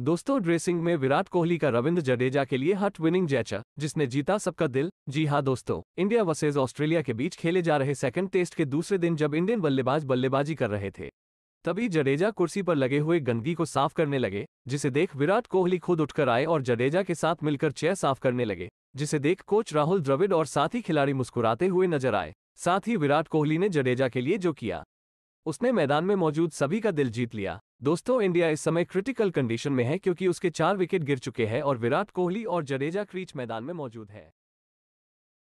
दोस्तों ड्रेसिंग में विराट कोहली का रविंद्र जडेजा के लिए हट विनिंग जैचा जिसने जीता सबका दिल जी हाँ दोस्तों इंडिया वर्सेज ऑस्ट्रेलिया के बीच खेले जा रहे सेकंड टेस्ट के दूसरे दिन जब इंडियन बल्लेबाज बल्लेबाजी कर रहे थे तभी जडेजा कुर्सी पर लगे हुए गंदगी को साफ करने लगे जिसे देख विराट कोहली खुद उठकर आए और जडेजा के साथ मिलकर चेयर साफ करने लगे जिसे देख कोच राहुल द्रविड और साथी खिलाड़ी मुस्कुराते हुए नजर आए साथ ही विराट कोहली ने जडेजा के लिए जो किया उसने मैदान में मौजूद सभी का दिल जीत लिया दोस्तों इंडिया इस समय क्रिटिकल कंडीशन में है क्योंकि उसके चार विकेट गिर चुके हैं और विराट कोहली और जडेजा क्रीच मैदान में मौजूद है